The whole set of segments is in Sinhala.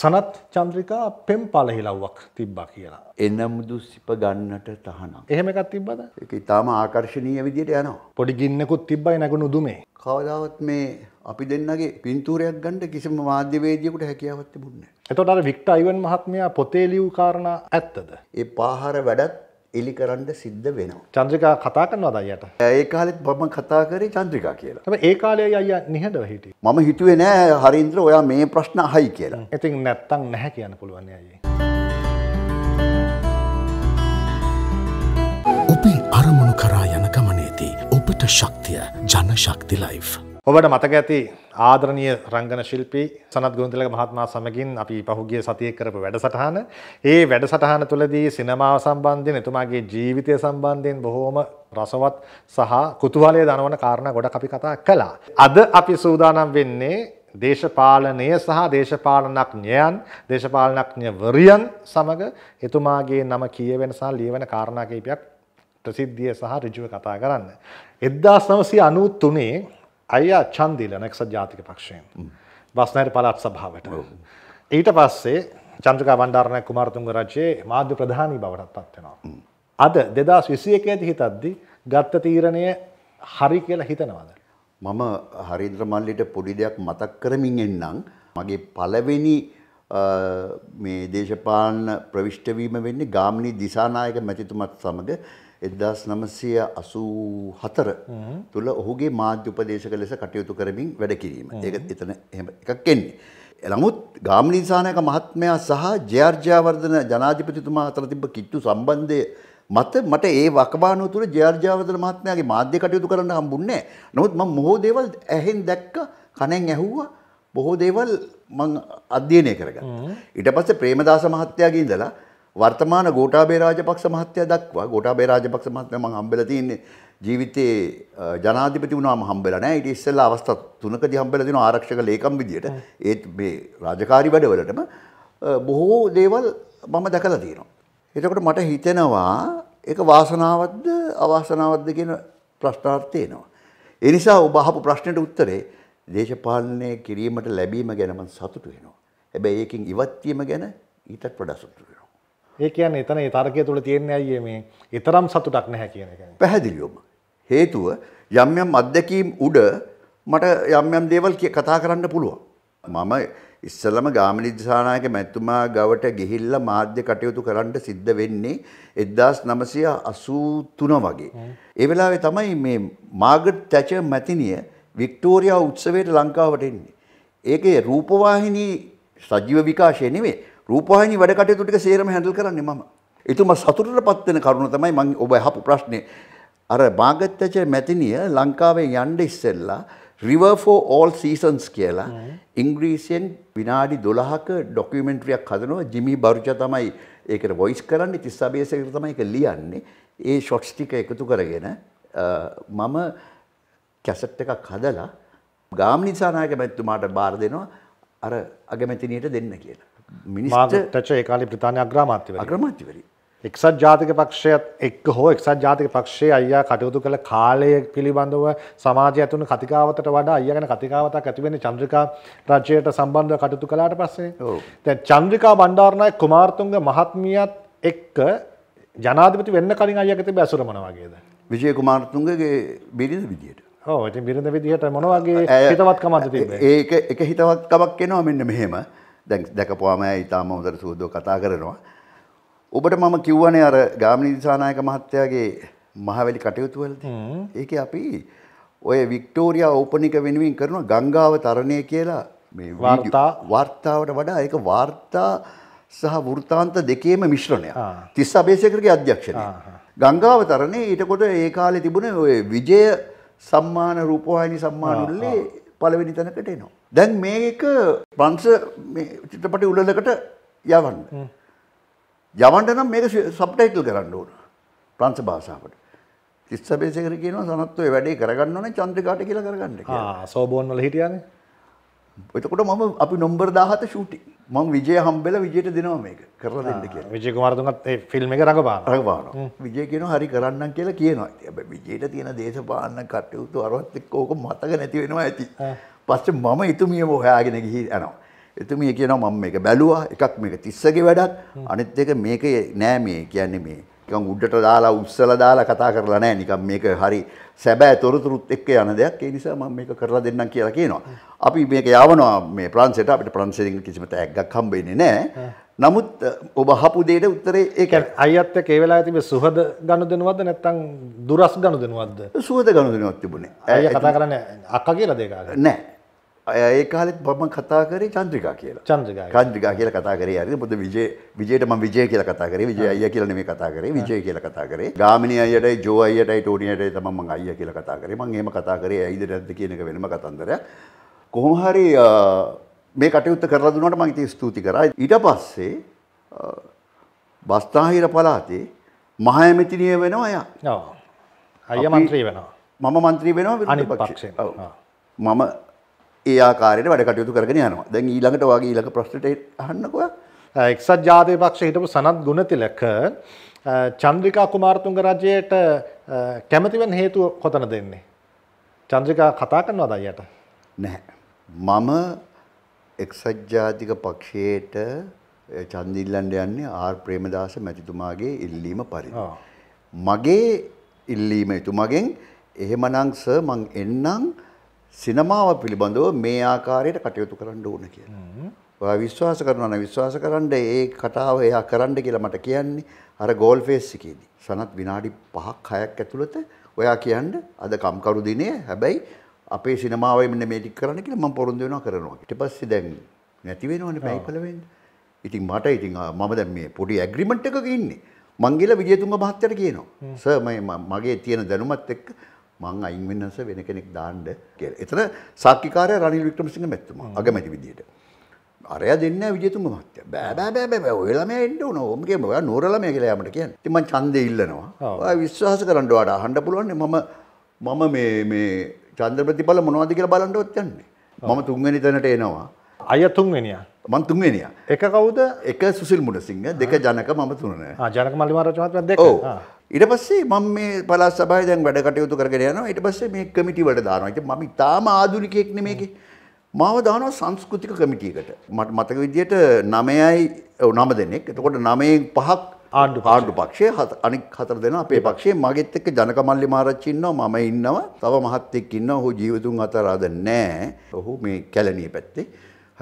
සනත් චන්ද්‍රිකා පෙම් පලහිලව්වක් තිබ්බා කියලා. එනමුදු සිප ගන්නට තහනම්. එහෙම එකක් තිබ්බද? ඒක ඊටාම ආකර්ශනීය විදියට යනවා. පොඩි ගින්නෙකුත් තිබ්බයි නැගුණු දුමේ. කවදාවත් මේ අපි දෙන්නගේ පින්තූරයක් ගන්න කිසිම මාධ්‍යවේදියෙකුට හැකියාවක් තිබුණේ නැහැ. එතකොට අර වික්ටර් අයිවන් මහත්මයා පොතේ ලියු කාරණා ඇත්තද? ඒ පාහර වැඩත් එලි කරන්න සිද්ධ වෙනවා. චන්ද්‍රිකා කතා කරනවා අයියට. ඒ කාලෙත් මම කතා කරේ චන්ද්‍රිකා කියලා. හැබැයි ඒ කාලේ අයියා නිහඬව හිටියේ. මම හිතුවේ නෑ හරින්ද්‍ර ඔයා මේ ප්‍රශ්න අහයි කියලා. ඉතින් නැත්තම් නැහැ කියන්න පුළුවන් නේ අයියේ. ඔබේ අරමුණු කරා යන ගමනේදී ඔබට ශක්තිය ජන ශක්ති ලයිෆ් ඔබට මතක ඇති ආදරණය රංගන ශිල්පී සනත් ගුන්තිලක මහත්මා සමගින් අපි පහුගිය සතිය කරපු වැඩසටහන. ඒ වැඩසටහන තුළදී සිනමාව සම්බන්ධයෙන් එතුමාගේ ජීවිතය සම්බන්ධයෙන් බොහෝම රසවත් සහ කුතුහලය දනවන කාරණ ගොඩ අපි කතා කලා. අද අපි සූදානම් වෙන්නේ දේශපාලනය සහ දේශපාලනඥයන් දේශපාලනඥවරියන් සමඟ එතුමාගේ නම කියවෙනසා ලියවන කාරණා කීපයක් ප්‍රසිද්ධිය සහ ඍජුව කතා කරන්න. එද්දාස් නවසය අනුත් තුනේ අයියා චන්දීල නැක්සත් ජාතික පක්ෂයෙන් බස්නයට පලාත් සභාවට. ඊට පස්සේ චන්ද්‍රක වන්ඩාරණය කුමාරතුන්ග රජයේ මාධ්‍ය ප්‍රධානී බවට පත්වෙනවා. අද දෙදස් විසිය එක ඇති හිතද්දි ගත්ත තීරණය හරි කියලා හිතනවද. මම හරිද්‍රමල්ලිට පොඩි දෙයක් මතක් කරමින් එන්නම් මගේ පලවෙනි මේ දේශපාලන ප්‍රවිෂ්ටවීම වෙන්නේ ගාමිණී දිසානායක මැතිතුමත් සමඟ එදදාස් නමසය අසූ හතර තුළ ඔහුගේ මාධ්‍ය උපදේශක ලෙස කටයුතු කරමින් වැඩ කිරීම ඒක එතන එහම එකක් එන්නේ. එළමුත් ගාමනිසානයක මහත්මයා සහ ජයාර්ජාවර්ධන ජනාධිපතිතුමා අතර තිබ කිට්ටු සම්බන්ධය මත මට ඒ වකවානුව තුළ ජයාර්ජාවර්ධන මහත්මයාගේ මාධ්‍ය කටයුතු කරන්න හම්බුන්නේ නොත් ම මොහෝ දේවල් ඇහෙන් දැක්ක කණෙන් ඇහුවා බොහෝ දේවල් මං අධ්‍යයනය කරගන්න. ඉට පස්සේ ප්‍රේමදාස මහත්තයාගේ ඉඳලා වර්තමාන ගෝටාබේ රාජපක්ෂ මහත්තයා දක්වා ගෝටාබේ රාජපක්ෂ මහත්තයා මම හම්බෙලා තින්නේ ජීවිතේ ජනාධිපති වුණාම හම්බෙලා නෑ ඊට ඉස්සෙල්ලා අවස්ථා තුනකදී හම්බෙලා දෙනවා ආරක්ෂක ලේකම් විදියට ඒත් මේ රාජකාරි වැඩවලටම බොහෝ දේවල් මම දැකලා තියෙනවා එතකොට මට හිතෙනවා ඒක වාසනාවක්ද අවාසනාවක්ද කියන ප්‍රශ්නාර්ථය එනවා ඒ නිසා ඔබ අහපු ප්‍රශ්නෙට උත්තරේ දේශපාලනය කිරීමට ලැබීම ගැන මම සතුටු වෙනවා හැබැයි ඒකෙන් ඉවත් වීම ගැන ඊටත් වඩා සතුටු වෙනවා ඒ කියන්නේ එතන ඒ තර්කය තුළ තියෙන්නේ අයියේ මේ ඊතරම් සතුටක් නැහැ කියන එක. පැහැදිලිවම හේතුව යම් යම් අත්දැකීම් උඩ මට යම් යම් දේවල් කතා කරන්න පුළුවන්. මම ඉස්සලම ගාමිණී දිසානායක මැතිතුමා ගවට ගිහිල්ලා මාධ්‍ය කටයුතු කරන්න සිද්ධ වෙන්නේ 1983 වගේ. ඒ වෙලාවේ තමයි මේ මාගට් තැචර් මැතිණිය වික්ටෝරියා උත්සවයට ලංකාවට එන්නේ. ඒකේ රූපවාහිනී සජීව විකාශය නෙවෙයි රූපවාහිනී වැඩ කටයුතු ටික සේරම හැන්ඩල් කරන්නේ මම. ඒතුම සතුටටපත් වෙන කරුණ තමයි මම ඔබ අහපු ප්‍රශ්නේ. අර භාගත්‍යච මැතිනිය ලංකාවේ යන්න ඉස්සෙල්ලා River for All Seasons කියලා ඉංග්‍රීසියෙන් විනාඩි 12ක ඩොකියුමෙන්ටරියක් හදනවා ජිමි බරුචා තමයි ඒකට වොයිස් කරන්නේ තිස්සබේසේකට තමයි ඒක ලියන්නේ ඒ ෂොට්ස් ටික එකතු කරගෙන මම කැසට් එකක් හදලා ගාම්නිසානායක මැතිතුමාට බාර දෙනවා අර අගමැතිනියට දෙන්න කියලා මිනිස්ටච ඒකාල ප්‍රතාානය අග්‍රමාත්‍යව අග්‍රමාතිවරි. එක්සත් ජාතික පක්ෂයත් එක් හෝ එක්සත් ජාතික පක්ෂයේ අයියා කටයුතු කළ කාලය පිළිබඳව සමාජය ඇතුන කතිකාවතට වඩා අයගෙන කතිකාවතක් ඇතිවෙන චන්ද්‍රිකා රජයට සම්බන්ධ කටයුතු කලාට පස්සේ තැ චන්ද්‍රිකා බණ්ඩාරණය කුමාර්තුන්ග මහත්මියත් එක්ක ජනාධපති වෙන්න කලින් අයකත බැසුරමන වගේද. විජය කුමාර්තුන්ගගේ බිරිඳ විදියට. ඕ ඉතින් බිරිඳ විදිහට මොනවගේ හිතවත්කමද තිබේ. ඒක එක හිතවත්කමක් එනවා මෙන්න මෙහෙම. දැන් දැකපුවාම ඉතාම හොඳට සුහදව කතා කරනවා. ඔබට මම කිව්වනේ අර ගාමිණී දිසානායක මහත්තයාගේ මහවැලි කටයුතු වලදී. ඒකේ අපි ඔය වික්ටෝරියා ඕපනික වෙනුවෙන් කරන ගංගාව තරණය කියලා මේ වාර්තාවට වඩා ඒක වාර්තා සහ වෘතාන්ත දෙකේම මිශ්‍රණයක්. තිස්ස අබේසේකරගේ අධ්‍යක්ෂණය. ගංගාව තරණේ ඊටකොට ඒ කාලේ තිබුණේ ඔය විජය සම්මාන රූපවාහිනී සම්මාන උල්ලේ පළවෙනි තැනකට එනවා. දැන් මේක ප්‍රංශ චිත්‍රපටි උලලකට යවන්න. යවන්ට නම් මේක සබ්ටයිටල් කරන්න ඕන ප්‍රංශ භාෂාවට. තිස්සබේසකර කියනවා සනත්වය වැඩේ කරගන්න ඕන චන්ද්‍රකාට කියලා කරගන්න සෝබෝන් වල හිටියන එතකොට මම අපි නොම්බර් දාහත ශූටි මං විජය හම්බෙල විජයට දෙනවා මේක කරලා දෙන්න කිය විජය කුමාරතුමත් ඒ ෆිල්ම් එක රඟපාන රඟපාන විජය කියනවා හරි කරන්න කියලා කියනවා හැබැයි විජයට තියෙන දේශපාලන කටයුතු අරවත් එක්ක ඕක මතක නැති වෙනවා ඇති පස්සේ මම එතුමියම හොයාගෙන ගිහි යනවා. එතුමිය කියනවා මම මේක බැලුවා. එකක් මේක 30ගේ වැඩක්. අනිත් එක මේක නෑ මේ කියන්නේ මේ නිකන් උඩට දාලා උස්සලා දාලා කතා කරලා නෑ. නිකන් මේක හරි සැබෑ තොරතුරුත් එක්ක යන දෙයක්. ඒ නිසා මම මේක කරලා දෙන්නම් කියලා කියනවා. අපි මේක යවනවා මේ ප්‍රංශයට. අපිට ප්‍රංශයෙන් කිසිම තෑග්ගක් හම්බෙන්නේ නෑ. නමුත් ඔබ අහපු දෙයට උත්තරේ ඒක අයත් එක්ක ඒ වෙලාවේ තිබේ සුහද ගනුදෙනුවක්ද නැත්නම් දුරස් ගනුදෙනුවක්ද සුහද ගනුදෙනුවක් තිබුණේ අය කතා කරන්නේ අක්කා කියලාද ඒක නෑ ඒ කාලෙත් බම කතා කරේ චන්ද්‍රිකා කියලා චන්ද්‍රිකා චන්ද්‍රිකා කියලා කතා කරේ හරිද මොකද විජේ විජේට මම විජේ කියලා කතා කරේ විජේ අයියා කියලා නෙමෙයි කතා කරේ විජේ කියලා කතා කරේ ගාමිණී අයියටයි ජෝ අයියටයි ටෝනි අයියටයි තමයි මම අයියා කියලා කතා කරේ මම එහෙම කතා කරේ ඇයිද නැද්ද කියන එක වෙනම කතන්දරයක් කොහොම හරි මේ කටයුත්ත කරලා දුන්නාට මම ඉතින් ස්තුති කරා ඊට පස්සේ බස්තාහිර පළාතේ මහයමෙතිනිය වෙනවා එයා. ඔව්. අයියා മന്ത്രി වෙනවා. මම മന്ത്രി වෙනවා විරුද්ධ පක්ෂයෙන්. ඔව්. මම ඒ ආකාරයට වැඩ කටයුතු කරගෙන යනවා. දැන් ඊළඟට වගේ ඊළඟ ප්‍රශ්නට අහන්නකෝ. එක්සත් ජාතික පක්ෂයේ හිටපු සනත් ගුණතිලක චන්ද්‍රිකා කුමාරතුංග රජයට කැමති වෙන හේතුව කොතනද එන්නේ? චන්ද්‍රිකා කතා කරනවද අයියට? නැහැ. මම එක්සත් ජාතික පක්ෂයේට චන්දිල්ලන්ඩ යන්නේ ආර් ප්‍රේමදාස මැතිතුමාගේ ඉල්ලීම පරිදි. මගේ ඉල්ලීම එතුමගෙන් එහෙමනම් සර් මං එන්නම් සිනමාව පිළිබඳව මේ ආකාරයට කටයුතු කරන්න ඕන කියලා. ඔයා විශ්වාස කරනවා නම් විශ්වාස කරන්න ඒ කතාව එයා කරන්න කියලා මට කියන්නේ අර ගෝල් ෆේස් එකේදී. සනත් විනාඩි 5ක් 6ක් ඇතුළත ඔයා කියන්න අද කම්කරු දිනේ හැබැයි අපේ සිනමාවේ මෙන්න මේ ටික කරන්න කියලා මම පොරොන්දු වෙනවා කරනවා. ඊට පස්සේ දැන් නැති වෙනවනේ පැයිපල වෙන්න. ඉතින් මට ඉතින් මම දැන් මේ පොඩි ඇග්‍රීමන්ට් එකක ඉන්නේ. මං ගිහලා විජේතුංග මහත්තයාට කියනවා. සර් මගේ තියෙන දැනුමත් එක්ක මං අයින් වෙනස වෙන කෙනෙක් දාන්න කියලා. එතන සාක්කිකාරය රනිල් වික්‍රමසිංහ මැතිතුමා අගමැති විදියට. අරයා දෙන්න විජේතුංග මහත්තයා. බෑ බෑ බෑ බෑ ඔය ළමයා එන්න ඕන. ඔම්ගේ ඔයා නෝර ළමයා කියලා යාමට කියන්නේ. ඉතින් මං ඡන්දේ ඉල්ලනවා. ඔයා විශ්වාස කරන්න ඔයාට අහන්න පුළුවන් මම මම මේ මේ ඡන්ද ප්‍රතිඵල මොනවද කියලා බලන්නවත් යන්නේ. මම තුන්වෙනි තැනට එනවා. අය තුන්වෙනියා. මන් තුන්වෙනිය. එක කවුද? එක සුසිල් මුඩසිංහ, දෙක ජනක මම තුනන. ආ ජනක මල්ලිමාරච්චි මහත්මයා දෙක. ඔව්. ඊට පස්සේ මම මේ පළාත් සභාවේ දැන් වැඩ කටයුතු කරගෙන යනවා. ඊට පස්සේ මේ කමිටි වලට දානවා. ඉතින් මම ඉතාම ආධුනිකයෙක් නෙමේකේ. මාව දානවා සංස්කෘතික කමිටියකට. මට මතක විදියට 9යි 9 දෙනෙක්. එතකොට 9න් 5ක් ආණ්ඩු ආණ්ඩු පක්ෂයේ අනික් හතර දෙනා අපේ පක්ෂයේ මගෙත් එක්ක ජනකමල්ලි මහරච්චි ඉන්නවා මම ඉන්නවා තව මහත් එක්ක ඉන්නවා ඔහු ජීවිතුන් අතර අද නැහැ ඔහු මේ කැලණිය පැත්තේ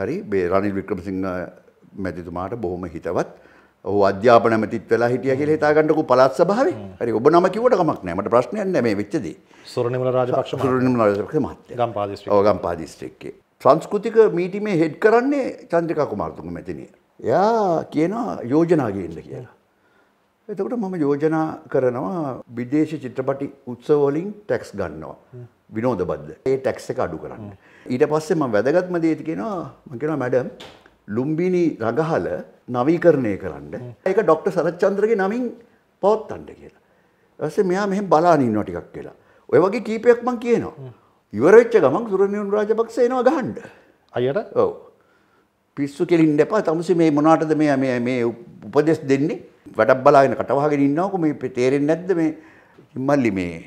හරි මේ රනිල් වික්‍රමසිංහ මැතිතුමාට බොහොම හිතවත් ඔහු අධ්‍යාපන මැතිත් වෙලා හිටිය කියලා හිතාගන්නකෝ පළාත් සභාවේ. හරි ඔබ නම කිව්වට කමක් නැහැ. මට ප්‍රශ්නයක් නැහැ මේ වෙච්ච දේ. සොරණිමල රාජපක්ෂ මහත්තයා. සොරණිමල රාජපක්ෂ මහත්තයා. ගම්පා දිස්ත්‍රික්කේ. ඔව් ගම්පා දිස්ත්‍රික්කේ. සංස්කෘතික මීටිමේ හෙඩ් කරන්නේ චන්ද්‍රිකා කුමාරතුංග මැතිණිය. එයා කියනවා යෝජනා ගේන්න කියලා. එතකොට මම යෝජනා කරනවා විදේශ චිත්‍රපටි උත්සව වලින් ටැක්ස් ගන්නවා. විනෝද බද්ධ. ඒ ටැක්ස් එක අඩු කරන්න. ඊට පස්සේ මම වැදගත්ම දේ කියනවා මම කියනවා මැඩම් ලුම්බිනි රගහල නවීකරණය කරන්න ඒක ඩොක්ට සරච්චන්ද්‍රගේ නමින් පවත්තන්ට කියලා. ඇස මෙයා මෙහ බලානින්න ටිකක් කියලා. ඔය වගේ කීපයක් මං කියනවා. ඉවරච්ච ගමක් සුරනියුන් රාජපක්ෂ එනවා ගහන්ඩ. අයට ඔව. පිස්සු කෙලින් දෙපා තමස මේ මොනාටද මේ මේ මේ උපදෙස් දෙන්නේ වැඩක් බලාගෙන කටවාගෙන ඉන්නවක මේ තේරෙන් නැද්ද මේ ඉම්මල්ලි මේ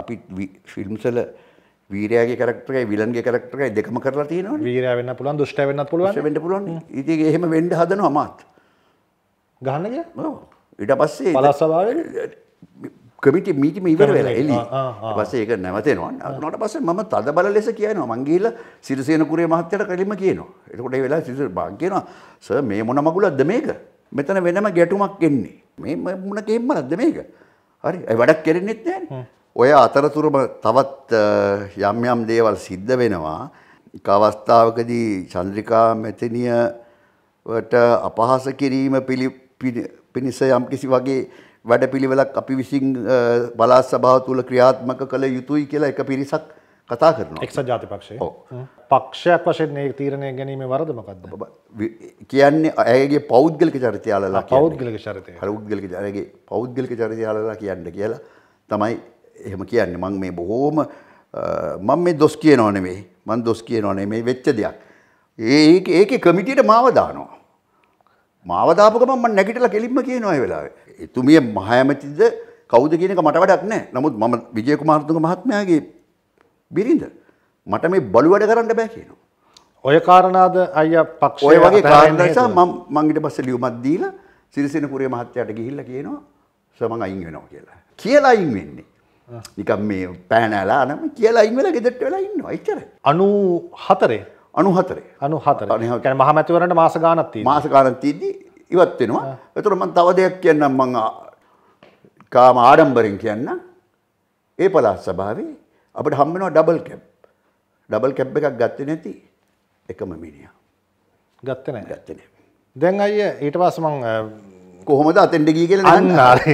අපි ෆිල්ම්සල වීරයාගේ කරක්ටරයි විලන්ගේ කරක්ටරයි දෙකම කරලා තියෙනවා වීර වෙන්න පුළුවන් දුෂ්ට වෙන්න පුළුවන් වෙන්න පුළුවන් ඉතින් එහෙම වෙන්න හදනවා මාත් ගහන්නද ඊට පස්සේ පලස්සභාව කමිටි මීටිම ඉවර වෙලා එලි පස්සේ ඒක නැවතෙනවා නට පස්සේ මම තද බල ලෙස කියනවා මංගේල සිරසයන කුරේ මහත්තයට කලිම කියනවා එතකොට ඒ වෙලා සිසර බාග්‍යනවා ස මේ මොන මගුලක්ද මේක මෙතන වෙනම ගැටුමක් එන්නේ මේ මුණ කෙම්මලක්ද මේක හරි වැඩක් කෙරෙන්නෙත් නෑනේ ඔය අතරතුරම තවත් යම් යම් දේවල් සිද්ධ වෙනවා. කවස්ථාවකදී චන්ද්‍රිකා මෙතනියට අපහාස කිරීම පිණිස යම් කිසි වගේ වැඩපිළිවෙලක් අපි විසින් බලා සභාව තුළ ක්‍රියාත්මක කළ යුතුයි කියලා එක පිරිසක් කතා කරනවා. එක්සත් ජාතික පක්ෂය. ඔව්. පක්ෂයක් වශයෙන් මේ තීරණය ගැනීම වරද මොකද්ද? කියන්නේ ඇයගේ පෞද්ගලික චරිතය අලලා කියන්නේ. පෞද්ගලික චරිතය. පෞද්ගලික ඇයගේ පෞද්ගලික චරිතය අලලා කියන්න කියලා තමයි එහෙම කියන්නේ මං මේ බොහෝම මම මේ දොස් කියනව නෙමෙයි මං දොස් කියනව නෙමෙයි වෙච්ච දෙයක් ඒක ඒකේ කමිටියට මාව දානවා මාව දාපු ගමන් මම නැගිටලා කෙලින්ම කියනවා ඒ වෙලාවේ එතුමිය මහයමතිද කවුද කියන එක මට වැඩක් නැහැ නමුත් මම විජය කුමාරතුංග මහත්මයාගේ බිරිඳ මට මේ බලු වැඩ කරන්න බෑ කියනවා ඔය කාරණාද අයියා පක්ෂ ඔය වගේ කාරණා නිසා මම මං ඊට පස්සේ ලියුමක් දීලා සිරිසෙනපුරේ මහත්තයාට ගිහිල්ලා කියනවා සමන් අයින් වෙනවා කියලා කියලා අයින් වෙන්නේ නිකම් මේ පෑනෑලා නම කියලා ඉංවල ගෙදට වෙලා ඉන්න අයිචර අනු හතරේ අනු හතරේ අනු හතර කැන මහමැතිවරට මාස ගානත්ති මාස ගානත්තීදී ඉවත් වෙනවා එතුර මන් තව දෙයක් කියන්නම් මං කාම ආඩම්බරින් කියන්න ඒ පලාත් සභාවේ අපට හම්බෙනවා ඩබල් කැප් ඩබල් කැප් එකක් ගත්ත නැති එකම මිනිිය ගත්තන ගත්තන දැන් අය ඊට පස්සමං කොහොමද අතෙන්ට ගී කියල අන්නාරය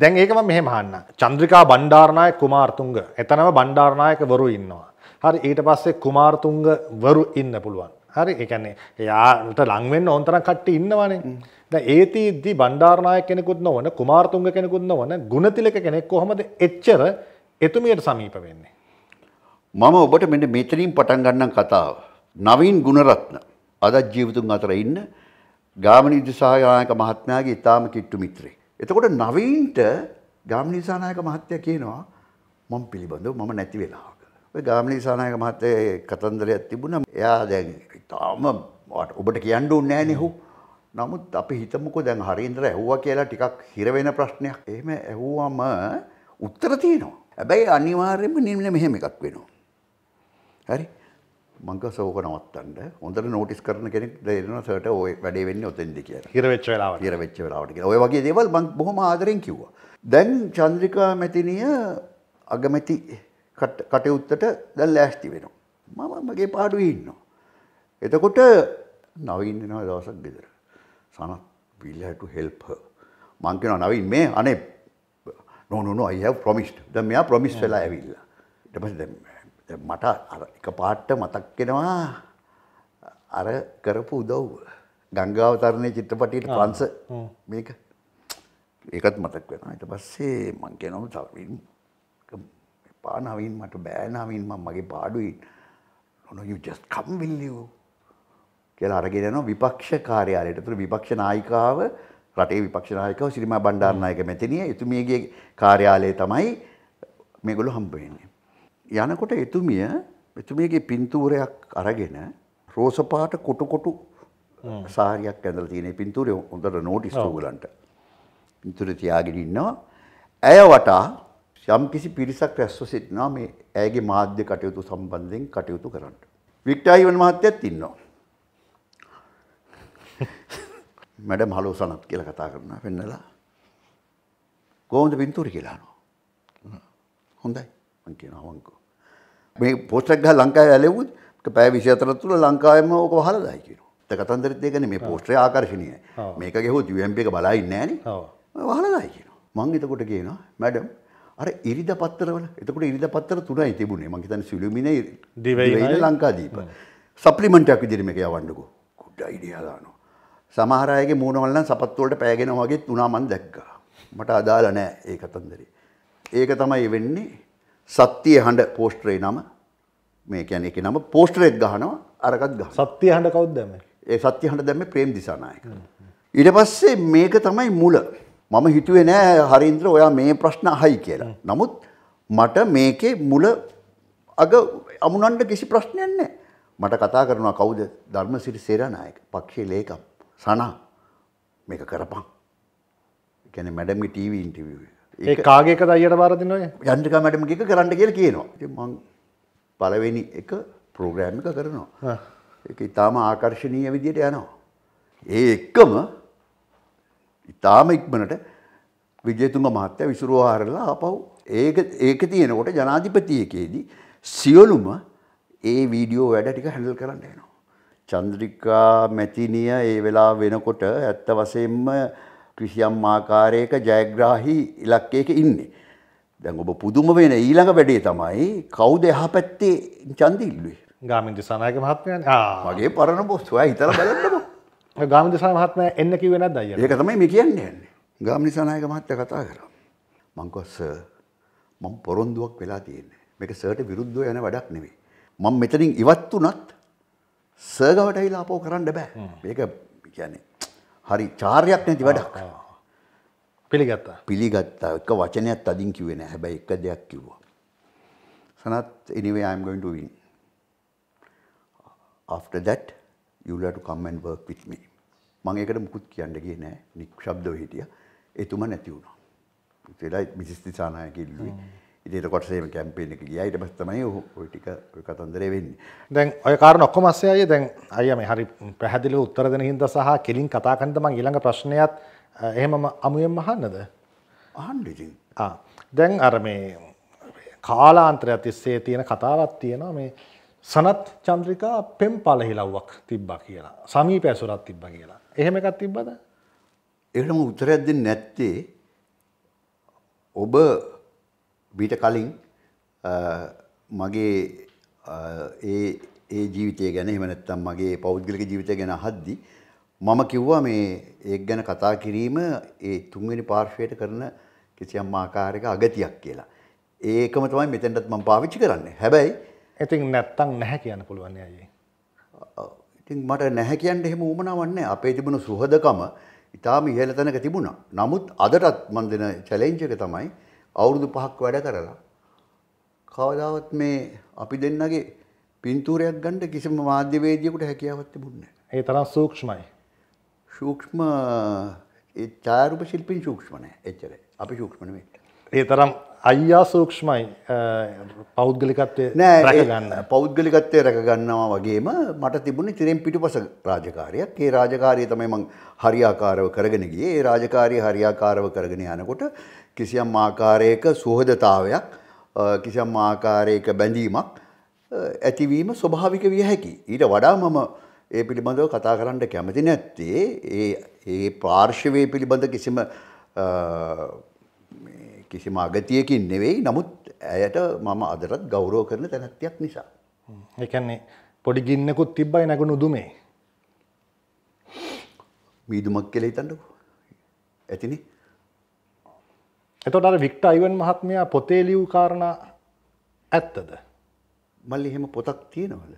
දැන් ඒකම මෙහෙමහන්න චන්ද්‍රිකා බණ්ඩාරණය කුමාර්තුංග එතනම බණ්ඩාරණයක වරු ඉන්නවා. හරි ඊට පස්සේ කුමාර්තුංග වරු ඉන්න පුළුවන්. හරි එකන්නේ එයාට ලංවෙන්න ඕන්තර කට්ටි ඉන්නවනේ. ඒතිදදි බණ්ඩාරණය කෙනෙකුත් නොවන කුමාර්තුංග කෙනෙකුත් නොවන ගුණතිලක කෙනෙක් කොහොමද එච්චර එතුමියට සමීප වෙන්නේ. මම ඔබට මෙට මෙතරින් පටන් ගන්නම් කතාව. නවීන් ගුණරත්න අදත් ජීවිතුන් අතර ඉන්න ගාමිණී දිසානායක මහත්මයාගේ ඊටාම කිට්ටු මිත්‍රේ. එතකොට නවීන්ට ගාමිණී දිසානායක මහත්තයා කියනවා මම පිළිබඳව මම නැති වෙලා. ඔය ගාමිණී දිසානායක මහත්තයාගේ කතන්දරයක් තිබුණා. එයා දැන් ඊටාම ඔබට කියන්න ඕනේ නැහැ නමුත් අපි හිතමුකෝ දැන් හරීන්ද්‍ර ඇහුවා කියලා ටිකක් හිර වෙන ප්‍රශ්නයක්. එහෙම ඇහුවම උත්තර තියෙනවා. හැබැයි අනිවාර්යයෙන්ම නිම්න මෙහෙම එකක් වෙනවා. හරි? මංක සෝක නවත්තන්න හොඳට නෝටිස් කරන කෙනෙක් දෙනවා සට ඔය වැඩේ වෙන්න ඔතෙන්දි කිය හිරවෙච් වෙලා හිරවෙච් වෙලාවට ඔය වගේ දේවල් බං බොහොම ආදරෙන් කිව්වා. දැන් චන්ද්‍රිකා මැතිනිය අගමැති කටයුත්තට දැන් ලෑස්ති වෙනවා. මම මගේ පාඩුවේ ඉන්නවා. එතකොට නවීන් දෙනවා දවසක් ගෙදර. Sanath will have to help her. මං කියනවා නවීන් මේ අනේ no no no I have promised. දැන් මෙයා promise වෙලා ඇවිල්ලා. ඊට පස්සේ දැන් මට එක පාට්ට මතක්කෙනවා අර කරපු උදව්ව. ගංගාවතරණය චිත්‍රපටට පන්ස මේක ඒකත් මතක් වෙන ට පස්සේ මංකනොම තවින් පානවින් මට බෑනවින් ම මගේ පාඩුයි නොන යුජස් කම්විල්ලියූ කියලා අරගෙනන විපක්ෂ කාරයාලයට තුළ විපක්ෂ නායිකාව රටේ විපක්ෂනායකව සිරිම බණ්ඩාරණයක මෙතනිය එතුමියගේ කාර්යාලය තමයි මේගොලු හම්බවෙන්නේ. යනකොට එතුමිය එතුමියගේ පින්තූරයක් අරගෙන රෝසපාට කොටකොටු සාරයක් ඇඳල තියෙන පින්තූරය හොඳට නෝටිස් ඕගලන්ට පින්තුර තියාගෙන ඉන්නවා ඇය වටා යම් කිසි පිරිසක් රැස්ව සිටිනවා මේ ඇයගේ මාධ්‍ය කටයුතු සම්බන්ධයෙන් කටයුතු කරන්න. වික්ටයිවන් මහත්තයත් ඉන්නවා. මැඩම් හලෝ සනත් කියලා කතා කරන පෙන්නලා ගෝමද පින්තුරි කියලානවා. හොඳයි මං කියනවා වංකෝ. මේ පෝස්ටර් ගහ ලංකාවේ ඇලෙව්වොත් පැය 24 තුල ලංකාවේම ඕක වහලා දායි කියනවා. ඒ කතන්දරෙත් ඒකනේ මේ පෝස්ටරේ ආකර්ෂණීයයි. මේක ගෙහුවොත් UMP එක බලා ඉන්නේ නැහනේ. ඔව්. වහලා දායි කියනවා. මං එතකොට කියනවා මැඩම් අර ඉරිදා පත්තරවල එතකොට ඉරිදා පත්තර තුනයි තිබුණේ. මං හිතන්නේ සිලුමිනේ දිවයින ලංකාදීප. සප්ලිමන්ට් එකක් විදිහට මේක යවන්නකෝ. good idea දානවා. සමහර අයගේ මූණවල නම් සපත්තු වලට පෑගෙන වගේ තුනා මං දැක්කා. මට අදාළ නෑ ඒ කතන්දරේ. ඒක තමයි වෙන්නේ සත්‍යය හඬ පෝස්ටරේ නම මේ කැන එක නම පෝස්ටරේත් ගහනවා අරකත් ගහ සත්‍යය හඬ කවුද දැම ඒ සත්‍ය හඬ දැම ප්‍රේම් දිසානායක ඉට පස්සේ මේක තමයි මුල මම හිතුවේ නෑ හරින්ද්‍ර ඔයා මේ ප්‍රශ්න අහයි කියලා නමුත් මට මේකේ මුල අග අමුණන්ට කිසි ප්‍රශ්නයක් නෑ මට කතා කරනවා කවුද ධර්මසිරි සේරනායක පක්ෂේ ලේකම් සනා මේක කරපං ගැන මැඩමි ටීව ඉන්ටවිය ඒ කාගේක දයියට බාරදින ඔය යන්ත්‍රිකා මැඩම එක කරන්න කියලා කියනවා. ඉතින් මං පළවෙනි එක ප්‍රෝග්‍රෑම් එක කරනවා. ඒක ඊටාම ආකර්ශනීය විදියට යනවා. ඒ එක්කම ඊටාම ඉක්මනට විජේතුංග මහත්තයා විසුරුව හරලා ආපහු ඒක ඒක තියෙනකොට ජනාධිපතියකේදී සියලුම ඒ වීඩියෝ වැඩ ටික හැන්ඩල් කරන්න යනවා. චන්ද්‍රිකා මැතිනිය ඒ වෙලා වෙනකොට ඇත්ත වශයෙන්ම කිසියම් ආකාරයක ජයග්‍රාහි ඉලක්කයක ඉන්නේ. දැන් ඔබ පුදුම වෙන ඊළඟ වැඩේ තමයි කවුද එහා පැත්තේ ඡන්ද ඉල්ලුවේ? ගාමින්ද සනායක මහත්මයා. මගේ පරණ බොස් ඔයා හිතලා බලන්නකො. ගාමින්ද සනායක මහත්මයා එන්න කිව්වේ නැද්ද අයියා? ඒක තමයි මේ කියන්නේ. ගාමින්ද සනායක මහත්තයා කතා කරා. මං කිව්වා සර් මම පොරොන්දුවක් වෙලා තියෙන්නේ. මේක සර්ට විරුද්ධව යන වැඩක් නෙවෙයි. මම මෙතනින් ඉවත් වුණත් සර්ගවට ඇවිල්ලා ආපහු කරන්න බෑ. මේක කියන්නේ හරි චාර්යක් නැති වැඩක්. පිළිගත්තා. පිළිගත්තා. එක වචනයක් අදින් කිව්වේ නැහැ. හැබැයි එක දෙයක් කිව්වා. Sanath, anyway, I'm going to win. After that, you'll have to come and work with me. මං ඒකට මුකුත් කියන්න ගියේ නැහැ. නික්ෂබ්දව හිටියා. එතුමා නැති වුණා. ඒත් වෙලයි මිසිස් දිසානායක ඉල්ලුවේ. ඉතිට කොටසේම කැම්පේන එක ගියයිට පස් තමයි ඔටික කතන්දරය වෙන්න දැන් ඔය කාරන ඔක්කොමස්සේ අය දැන් අයම හරි පැහැදිලි උත්තර දෙන හිද සහ කෙලින් කතාකන්දම ඊළඟ ප්‍රශ්නයත් එහෙමම අමුයෙන් අහන්නද අහන්ඩිසින් දැන් අර මේ කාලාන්ත්‍රය තිස්සේ තියෙන කතාවත් තියෙනවා මේ සනත් චන්ද්‍රිකා පෙම් පලහිලව්වක් තිබ්බ කියලා සමී පැසුරත් තිබ්බ කියලා එහෙම එකත් තිබ්බද එහම උත්තරයක් දෙන්න නැත්තේ ඔබ බීට කලින් මගේ ඒ ඒ ජීවිතය ගැන එමනැත්තම් මගේ පෞද්ගලික ජීවිතය ගැන හද්දි මම කිව්වා මේ ඒ ගැන කතා කිරීම ඒ තුන්වෙනි පාර්ශවයට කරන කිසියම් ආකාරයක අගතියක් කියලා. ඒකම තමයි මෙතැන්ටත් මම පාවිච්චි කරන්නේ. හැබැයි ඉතින් නැත්තම් නැහැ කියන්න පුළුවන් අයියේ. ඉතින් මට නැහැ කියන්න එහෙම උවමනාවක් නැහැ. අපේ තිබුණු සුහදකම ඊටාම ඉහළ තැනක තිබුණා. නමුත් අදටත් මම දෙන චැලෙන්ජ් එක තමයි අවුරුදු පහක් වැඩ කරලා කවදාවත් මේ අපි දෙන්නගේ පින්තූරයක් ගන්න කිසිම මාධ්‍යවේදියෙකුට හැකියාවක් තිබුණේ නැහැ. ඒ තරම් සූක්ෂමයි. සූක්ෂම ඒ ඡායාරූප ශිල්පීන් සූක්ෂම නැහැ එච්චරයි. අපි සූක්ෂම නෙමෙයි. ඒ තරම් අයියා සූක්ෂ්මයි පෞද්ගලිකත්වය නෑගන්න පෞද්ගලිකත්වය රැකගන්නවා වගේම මට තිබුණ තිරෙන් පිටි පස රාජකාරයක් ඒ රාජකාරය තමයි මං හරියාකාරව කරගෙනගේ ඒ රාජකාරය හරියාකාරව කරගෙන යනකොට කිසියම් ආකාරයක සුහදතාවයක් කිසියම් ආකාරයක බැඳීමක් ඇතිවීම ස්වභාවික විය හැකි. ඊට වඩා මම ඒ පිළිබඳව කතා කරන්න කැමති නැත්තේ ඒ ඒ පාර්ශවය පිළිබඳ කිසිම කිසිම අගතියකින් නෙවෙයි නමුත් ඇයට මම අදරත් ගෞරෝ කරන තැනැත්තියක් නිසා. එකන්නේ පොඩි ගින්නකුත් තිබ්බයි නැගුණු දුමේ. මීදුමක් කෙල හිතන්නකු ඇතිනි එතොට වික්ට අයිවන් මහත්මයා පොතේ ලියව් කාරණ ඇත්තද මල් එහෙම පොතක් තියෙනවද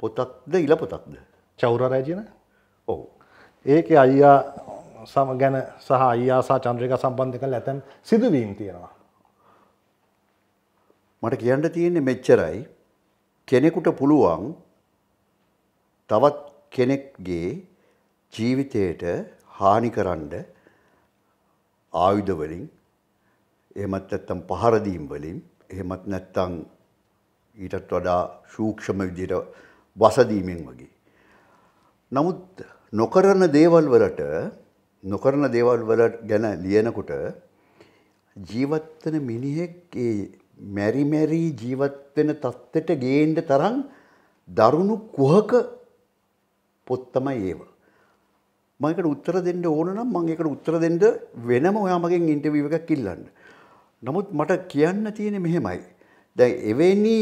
පොතක්ද ඉල පොතක්ද චෞර රැජන ඔවු ඒක අයියා සම ගැන සහ අයියාසා චන්ද්‍රික සම්බන්ධ කළ ඇතැම් සිදුවීම් තියෙනවා. මට කියන්න තියෙන්නේ මෙච්චරයි කෙනෙකුට පුළුවන් තවත් කෙනෙක්ගේ ජීවිතයට හානි කරන්න ආයුධවලින් එහෙමත් නැත්තම් පහරදීම් වලින් එහෙමත් නැත්තම් ඊටත් වඩා සූක්ෂම විදිහට වසදීමෙන් වගේ. නමුත් නොකරන දේවල් වලට නොකරන දේවල් වල ගැන ලියනකොට ජීවත්වන මිනිහෙක් ඒ මැරි මැරි ජීවත් වෙන තත්ත්වයට ගේන්න තරම් දරුණු කුහක පොත් තමයි ඒව. මම ඒකට උත්තර දෙන්න ඕන නම් මම ඒකට උත්තර දෙන්න වෙනම ඔයා මගෙන් ඉන්ටර්විව් එකක් ඉල්ලන්න. නමුත් මට කියන්න තියෙන්නේ මෙහෙමයි. දැන් එවැනි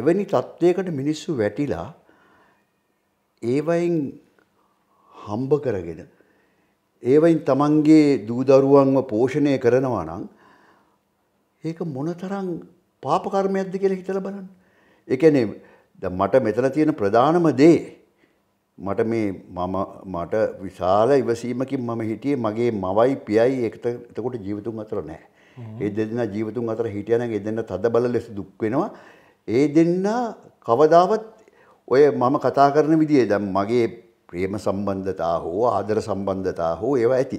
එවැනි තත්ත්වයකට මිනිස්සු වැටිලා ඒවයින් හම්බ කරගෙන ඒවයින් තමන්ගේ දූදරුවන්ව පෝෂණය කරනවා නම් ඒක මොනතරම් පාප කර්මයක්ද කියලා හිතලා බලන්න. ඒ කියන්නේ දැන් මට මෙතන තියෙන ප්‍රධානම දේ මට මේ මම මට විශාල ඉවසීමකින් මම හිටියේ මගේ මවයි පියයි එතකොට ජීවිතුන් අතර නැහැ. ඒ දෙන්නා ජීවිතුන් අතර හිටියනම් ඒ දෙන්නා තදබල ලෙස දුක් වෙනවා. ඒ දෙන්නා කවදාවත් ඔය මම කතා කරන විදිහේ දැන් මගේ ප්‍රේම සම්බන්ධතා හෝ ආදර සම්බන්ධතා හෝ ඒවා ඇති.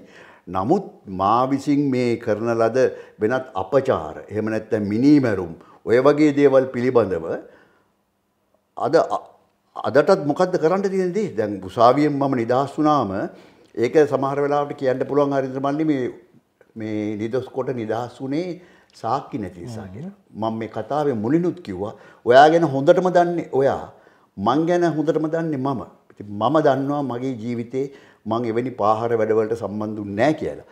නමුත් මා විසින් මේ කරන ලද වෙනත් අපචාර එහෙම නැත්නම් මිනීමැරුම් ඔය වගේ දේවල් පිළිබඳව අද අදටත් මොකද්ද කරන්න තියෙන දේ? දැන් උසාවියෙන් මම නිදහස් වුණාම ඒක සමහර වෙලාවට කියන්න පුළුවන් හරිද මල්ලි මේ මේ නිදොස් කොට නිදහස් වුණේ සාක්කි නැති නිසා කියලා. මම මේ කතාවේ මුලිනුත් කිව්වා ඔයා ගැන හොඳටම දන්නේ ඔයා. මං ගැන හොඳටම දන්නේ මම. මම දන්නවා මගේ ජීවිතේ මං එවැනි පාහර වැඩවලට සම්බන්ධු නෑ කියලා.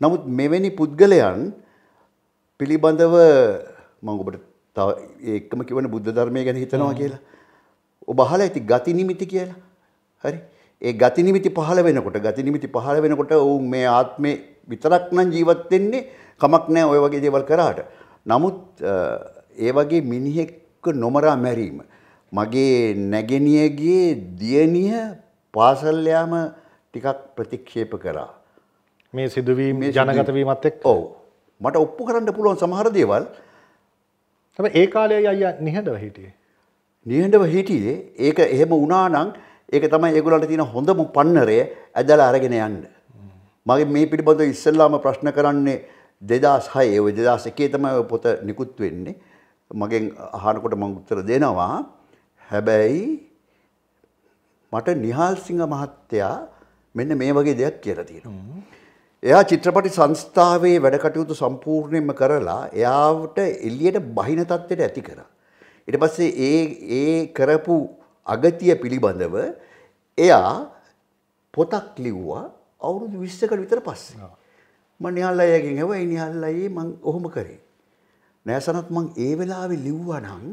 නමුත් මෙවැනි පුද්ගලයන් පිළිබඳව මං ඔබට තව ඒකම කිවන බුද්ධ ධර්මය ගැන හිතනවා කියලා. ඔබ අහලා ඇති ගති නිමිති කියලා. හරි. ඒ ගති නිමිති පහළ වෙනකොට ගති නිමිති පහළ වෙනකොට ඔවුන් මේ ආත්මේ විතරක් නම් ජීවත් වෙන්නේ කමක් නැහැ ඔය වගේ දේවල් කරාට. නමුත් ඒ වගේ මිනිහෙක්ව නොමරා මැරීම මගේ නැගෙනියගේ දියණිය පාසල් යාම ටිකක් ප්‍රතික්ෂේප කරා. මේ සිදුවීම ජනගත වීමත් එක්ක. ඔව්. මට ඔප්පු කරන්න පුළුවන් සමහර දේවල්. හැබැයි ඒ කාලේ අයියා නිහඬව හිටියේ. නිහඬව හිටියේ. ඒක එහෙම වුණා නම් ඒක තමයි ඒගොල්ලන්ට තියෙන හොඳම පන්නරය ඇදලා අරගෙන යන්න. මගේ මේ පිළිබඳව ඉස්සෙල්ලාම ප්‍රශ්න කරන්නේ 2006 ඒ 2001 තමයි පොත නිකුත් වෙන්නේ. මගෙන් අහනකොට මම උත්තර දෙනවා. හැබැයි මට නිහාල් සිංහ මහත්තයා මෙන්න මේ වගේ දෙයක් කියලා තියෙනවා. එයා චිත්‍රපටි සංස්ථාවේ වැඩ කටයුතු සම්පූර්ණයෙන්ම කරලා එයාට එළියට බහින තත්ත්වයට ඇති කරා. ඊට පස්සේ ඒ ඒ කරපු අගතිය පිළිබඳව එයා පොතක් ලිව්වා අවුරුදු 20කට විතර පස්සේ. මම නිහල්ලයිගෙන් ඇහුවා, "ඒ නිහල්ලයි මං ඔහොම කරේ." නෑසනත් මං ඒ වෙලාවේ ලිව්වා නම්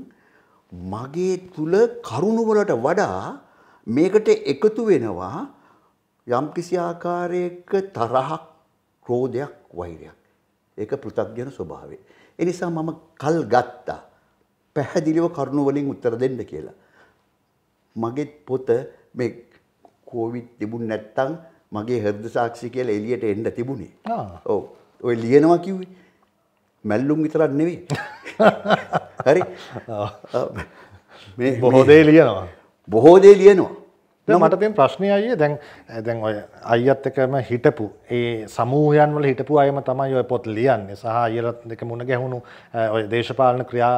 මගේ තුල කරුණවලට වඩා මේකට එකතු වෙනවා යම්කිසි ආකාරයක තරහක්, ක්‍රෝධයක්, වෛරයක්. ඒක පෘථග්ජන ස්වභාවය. ඒ නිසා මම කල් ගත්තා. පැහැදිලිව කරුණවලින් උත්තර දෙන්න කියලා. මගේ පොත මේ කොවිඩ් තිබුණ නැත්තම් මගේ හෘද සාක්ෂි කියලා එළියට එන්න තිබුණේ. ඔව්. ඔය ලියනවා කිව්වේ මැල්ලුම් විතරක් නෙවෙයි. හරි බොහෝදේ ලියනවා බොහෝදේ ලියනවා මටතින් ප්‍රශ්නය අය දැන් දැන් ඔය අයත් එකම හිටපු ඒ සමූයන් වල හිටපු අයම තමයි ඔය පොත් ලියන්නේ සහ අයරත් දෙක මුණ ගැහුණු ඔය දේශපාලන ක්‍රියා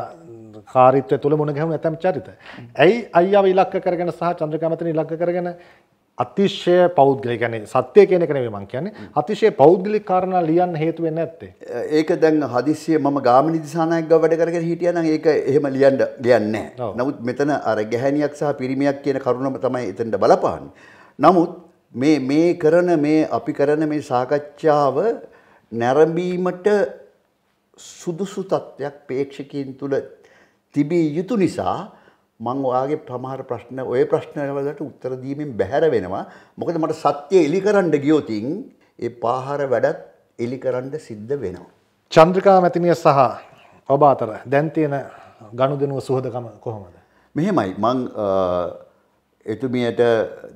කාරිත්වය තුළ මුණ ගැහුණු ඇතැම් චරිත. ඇයි අයියාව ඉලක්ක කරගෙන සහ චන්ද්‍රකමතන ඉලක්ක කරගෙන අතිශ්‍ය පෞද්ගලි ගැන සත්‍යය කියන කනේ මං කියන්නේ අතිශය පෞද්ගලි කාරණ ලියන්න හේතුවෙන් ඇත්තේ ඒක දැන් හදිසිය ම ගාමි දිසානයක් වැඩ කරගෙන හිටියන ඒක එහෙම ලියන්ඩ ලියන්න නමුත් මෙතන අර ගැහැනියක් සහ පිරිමියක් කියන කරුණම තමයි එතට බලපාන්. නමුත් මේ මේ කරන මේ අපි කරන මේ සාකච්ඡාව නැරඹීමට සුදුසු තත්ත්වයක් පේක්ෂකින් තුළ තිබී යුතු නිසා මං ඔයාගේ ප්‍රමාර ප්‍රශ්න ඔය ප්‍රශ්නවලට උත්තර දීමෙන් බැහැර වෙනවා. මොකද මට සත්‍ය එලි කරන්න ගියොතින් ඒ පාහර වැඩත් එලි කරන්න සිද්ධ වෙනවා. චන්ද්‍රිකා මැතිනිය සහ ඔබ අතර දැන් තියෙන ගනුදෙනුව සුහදකම කොහොමද? මෙහෙමයි මං එතුමියට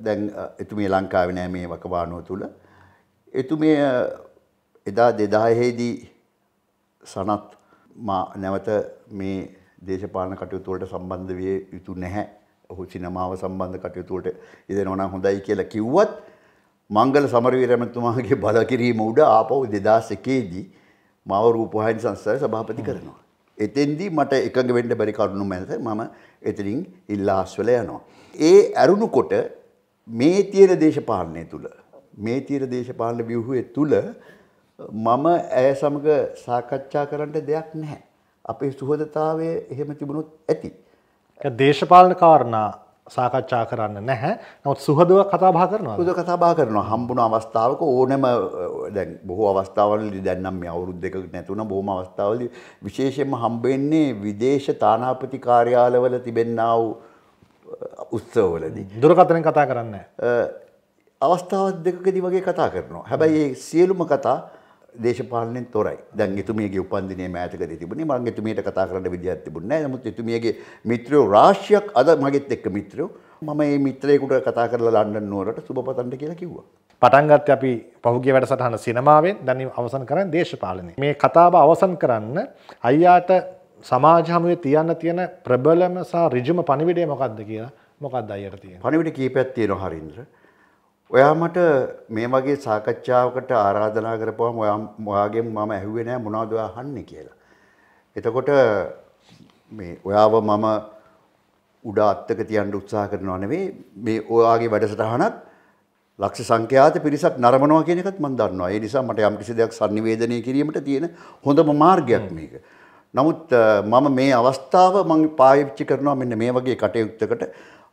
දැන් එතුමිය ලංකාවේ නෑ මේ වකවානුව තුල. එතුමිය එදා 2000 දී සනත් මා නැවත මේ දේශපාලන කටයුතු වලට සම්බන්ධ විය යුතු නැහැ. ඔහු සිනමාව සම්බන්ධ කටයුතු වලට යෙදෙනවා නම් හොඳයි කියලා කිව්වත් මංගල සමරවීර ඇමතුමාගේ බලකිරීම උඩ ආපහු 2001 දී මාව රූපවාහිනී සංස්ථාවේ සභාපති කරනවා. එතෙන්දී මට එකඟ වෙන්න බැරි කරුණු මැද මම එතනින් ඉල්ලාස්වල යනවා. ඒ ඇරුණුකොට මේ තියෙන දේශපාලනය තුළ මේ තියෙන දේශපාලන ව්‍යුහය තුළ මම ඇය සමග සාකච්ඡා කරන්න දෙයක් නැහැ. අපේ සුහදතාවය එහෙම තිබුණොත් ඇති. දේශපාලන කාරණා සාකච්ඡා කරන්න නැහැ නොත් සුහදව කතාබා කරනවා සුද කතාබා කරනවා හම්බුණ අවස්ථාවක ඕනම දැන් බොහෝ අවස්ථාවලදි දැන්නම් මේ අවුරුද් දෙක නැතුන බොහොම අවස්ථාවලදි විශේෂයෙන්ම හම්බෙන්නේ විදේශ තානාපති කාර්යාලවල තිබෙන්නා වූ උත්සවවලදී දුරකථනෙන් කතා කරන්න අවස්ථාවක් දෙකකදී වගේ කතා කරනවා හැබැයි ඒ සියලුම කතා දේශපාලනෙන් තොරයි. දැන් එතුමියගේ උපන්දිනයේ මෑතකදී තිබුණේ මම එතුමියට කතා කරන්න විදියක් තිබුණේ නැහැ. නමුත් එතුමියගේ මිත්‍රයෝ රාශියක් අද මගෙත් එක්ක මිත්‍රයෝ. මම මේ මිත්‍රයෙකුට කතා කරලා ලන්ඩන් නුවරට සුබපතන්න කියලා කිව්වා. පටන් ගත්තේ අපි පහුගිය වැඩසටහන සිනමාවෙන් දැන් අවසන් කරන්නේ දේශපාලනේ. මේ කතාව අවසන් කරන්න අයියාට සමාජ හමුවේ තියන්න තියෙන ප්‍රබලම සහ ඍජුම පණිවිඩය මොකක්ද කියලා මොකක්ද අයියට තියෙන්නේ? පණිවිඩ කීපයක් තියෙනවා හරින්ද්‍ර. ඔයා මට මේ වගේ සාකච්ඡාවකට ආරාධනා කරපුවම ඔයා ඔයාගෙන් මම ඇහුවේ නෑ මොනවද ඔයා අහන්නේ කියලා. එතකොට මේ ඔයාව මම උඩ අත්තක තියන්න උත්සාහ කරනවා නෙවෙයි මේ ඔයාගේ වැඩසටහනත් ලක්ෂ සංඛ්‍යාත පිරිසක් නරඹනවා කියන එකත් මම දන්නවා. ඒ නිසා මට යම් කිසි දෙයක් sannivedanaya කිරීමට තියෙන හොඳම මාර්ගයක් මේක. නමුත් මම මේ අවස්ථාව මම පාවිච්චි කරනවා මෙන්න මේ වගේ කටයුත්තකට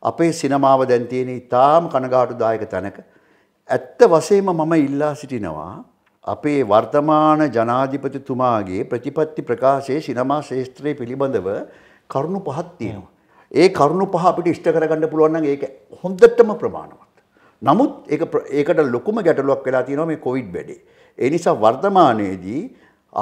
අපේ සිනමාව දැන් තියෙන ඉතාම කනගාටුදායක තැනක ඇත්ත වශයෙන්ම මම ඉල්ලා සිටිනවා අපේ වර්තමාන ජනාධිපතිතුමාගේ ප්‍රතිපත්ති ප්‍රකාශයේ සිනමා ශාස්ත්‍රයේ පිළිබඳව කරුණු පහක් තියෙනවා. ඒ කරුණු පහ අපිට ඉෂ්ට කරගන්න පුළුවන් නම් ඒක හොඳටම ප්‍රමාණවත්. නමුත් ඒක ඒකට ලොකුම ගැටලුවක් වෙලා තියෙනවා මේ කොවිඩ් වැඩේ. ඒ නිසා වර්තමානයේදී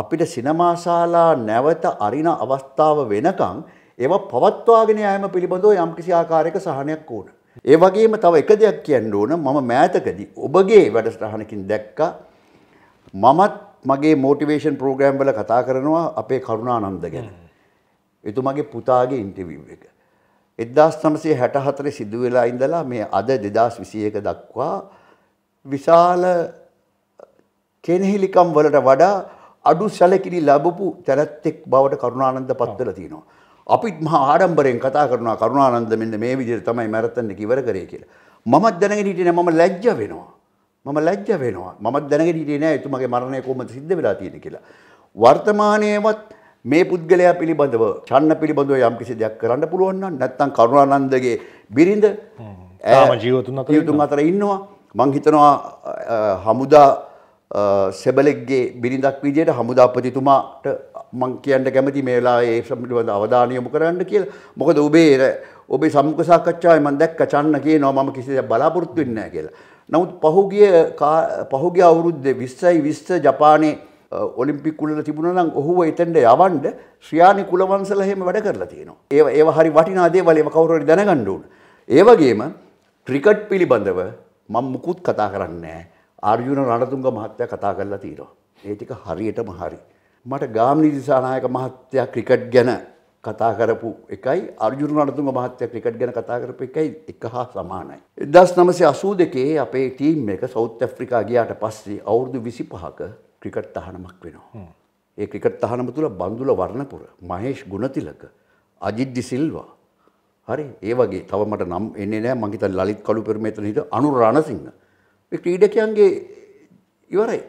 අපිට සිනමාශාලා නැවත අරින අවස්ථාව වෙනකන් ඒවා පවත්වාගෙන යෑම පිළිබඳව යම්කිසි ආකාරයක සහනයක් ඕන. ඒ වගේම තව එක දෙයක් කියන්න ඕන මම මෑතකදී ඔබගේ වැඩසටහනකින් දැක්කා මමත් මගේ මෝටිවේෂන් ප්‍රෝග්‍රෑම් වල කතා කරනවා අපේ කරුණානන්ද ගැන. එතුමගේ පුතාගේ ඉන්ටර්විව් එක. 1964 සිදු වෙලා ඉඳලා මේ අද 2021 දක්වා විශාල කෙනෙහිලිකම් වලට වඩා අඩු සැලකිලි ලැබපු තැනැත්තෙක් බවට කරුණානන්ද පත්වලා තියෙනවා. අපිත් මහා ආඩම්බරයෙන් කතා කරනවා කරුණානන්ද මෙන්න මේ විදිහට තමයි මැරතන් එක ඉවර කරේ කියලා. මමත් දැනගෙන හිටියේ නෑ මම ලැජ්ජ වෙනවා. මම ලැජ්ජ වෙනවා. මමත් දැනගෙන හිටියේ නෑ එතුමාගේ මරණය කොහොමද සිද්ධ වෙලා තියෙන්නේ කියලා. වර්තමානයේවත් මේ පුද්ගලයා පිළිබඳව ඡන්න පිළිබඳව යම් කිසි දෙයක් කරන්න පුළුවන් නම් නැත්නම් කරුණානන්දගේ බිරිඳ තාම ජීවතුන් අතර ඉන්නවා. මං හිතනවා හමුදා සෙබලෙක්ගේ බිරිඳක් විදියට හමුදාපතිතුමාට මං කියන්න කැමති මේලා ඒ සම්බිලිබඳ අවධානයමු කරන්න කියලා මොකද ඔබේ ඔබේ සම්මුඛ සාකච්ඡාවේ මම දැක්ක චන්න කියනවා මම කිසි දෙයක් බලාපොරොත්තු වෙන්නේ නැහැ කියලා. නමුත් පහුගිය පහුගිය අවුරුද්දේ 20යි 20 ජපානයේ ඔලිම්පික් කුලල තිබුණා නම් ඔහුව එතෙන්ට යවන්න ශ්‍රියානි කුලවංශලා එහෙම වැඩ කරලා තියෙනවා. ඒව ඒව හරි වටිනා දේවල් ඒව කවුරු හරි දැනගන්න ඕන. ඒ වගේම ක්‍රිකට් පිළිබඳව මම මුකුත් කතා කරන්නේ නැහැ. ආර්යුන රණතුංග මහත්තයා කතා කරලා තියෙනවා. ඒ ටික හරියටම හරි. මට ගාම්නි දිසානායක මහත්තයා ක්‍රිකට් ගැන කතා කරපු එකයි අර්ජුන අනතුම මහත්තයා ක්‍රිකට් ගැන කතා කරපු එකයි එක හා සමානයි. එදස් නමසේ අසූ දෙකේ අපේ ටීම් එක සෞත් ඇෆ්‍රිකා ගියාට පස්සේ අවුරුදු විසි පහක ක්‍රිකට් තහනමක් වෙනවා. ඒ ක්‍රිකට් තහනම තුළ බඳුල වර්ණපුර මහේෂ් ගුණතිලක අජිද්දි සිල්වා හරි ඒ වගේ තව මට නම් එන්නේ නෑ මං හිතන්නේ ලලිත් කළුපෙරුමේතන හිට අනුර රණසිංහ මේ ක්‍රීඩකයන්ගේ ඉවරයි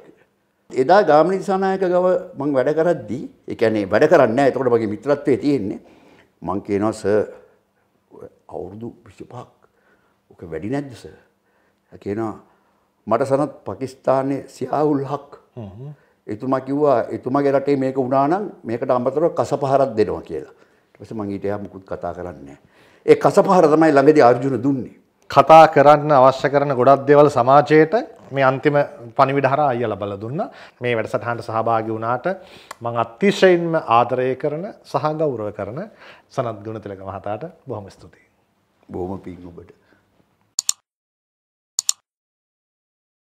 එදා ගාමිණී දිසානායක ගව මම වැඩ කරද්දී ඒ කියන්නේ වැඩ කරන්නේ නැහැ. එතකොට මගේ මිත්‍රත්වයේ තියෙන්නේ. මං කියනවා සර් අවුරුදු 25ක් ඔක වැඩි නැද්ද සර්? කියනවා මට සනත් පාකිස්තානයේ සියාවුල් හක් එතුමා කිව්වා එතුමාගේ රටේ මේක වුණා නම් මේකට අමතරව කසපහරක් දෙනවා කියලා. ඊට පස්සේ මං ඊට එහා මුකුත් කතා කරන්නේ නැහැ. ඒ කසපහර තමයි ළඟදී අර්ජුන දුන්නේ. කතා කරන්න අවශ්‍ය කරන ගොඩක් දේවල් සමාජයට මේ අන්තිම පනිවිඩ හර අය ලබල දුන්න මේ වැඩසටහන්ට සහභාගි වුණාට මං අත්තිශයින්ම ආදරය කරන සහ ගෞරව කරන සනත් ගුණ තිලක මහතාට බොහොම ස්තුතියි. බොහොම පින් ඔබට.